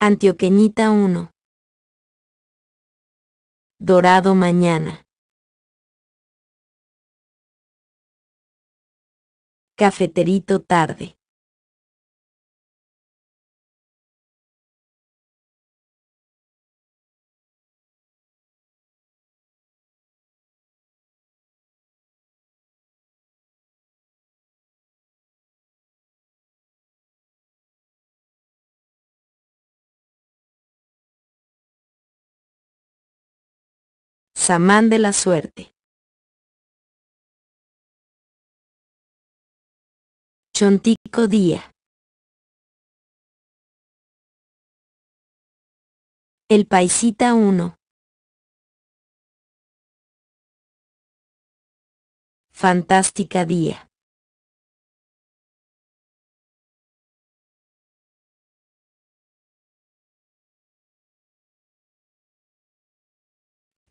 Antioqueñita 1. Dorado mañana. Cafeterito tarde. Samán de la suerte. Chontico Día. El Paisita 1. Fantástica Día.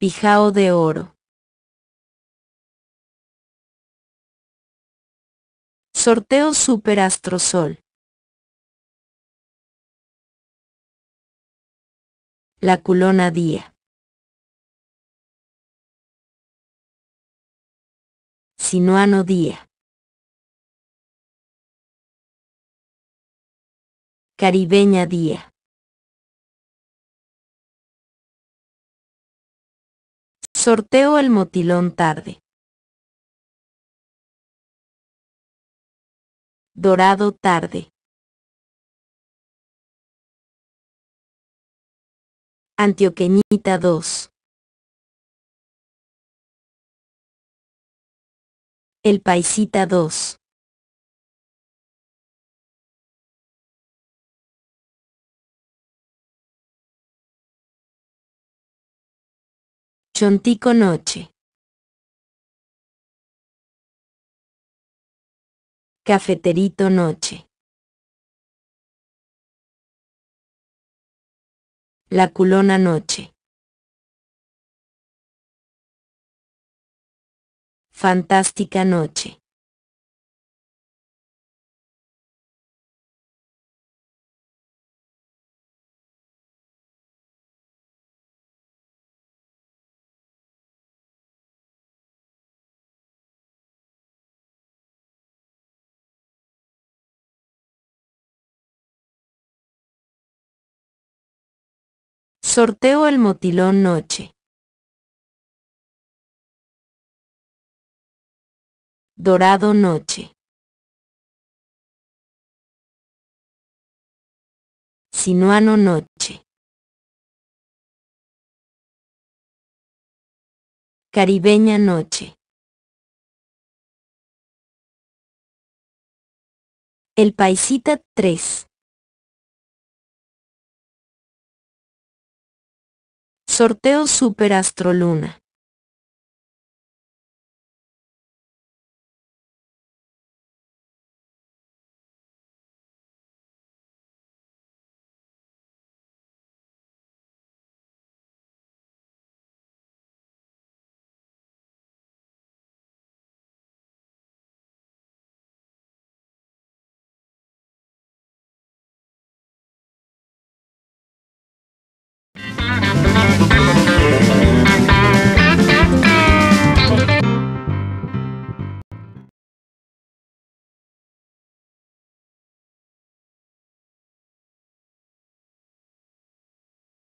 Pijao de oro. Sorteo Super Sol. La culona día. Sinoano día. Caribeña día. Sorteo el motilón tarde. Dorado tarde. Antioqueñita 2. El Paisita 2. Chontico Noche. Cafeterito Noche. La culona noche. Fantástica noche. Sorteo el motilón noche. Dorado noche. Sinuano noche. Caribeña noche. El Paisita 3 Sorteo Super Astroluna.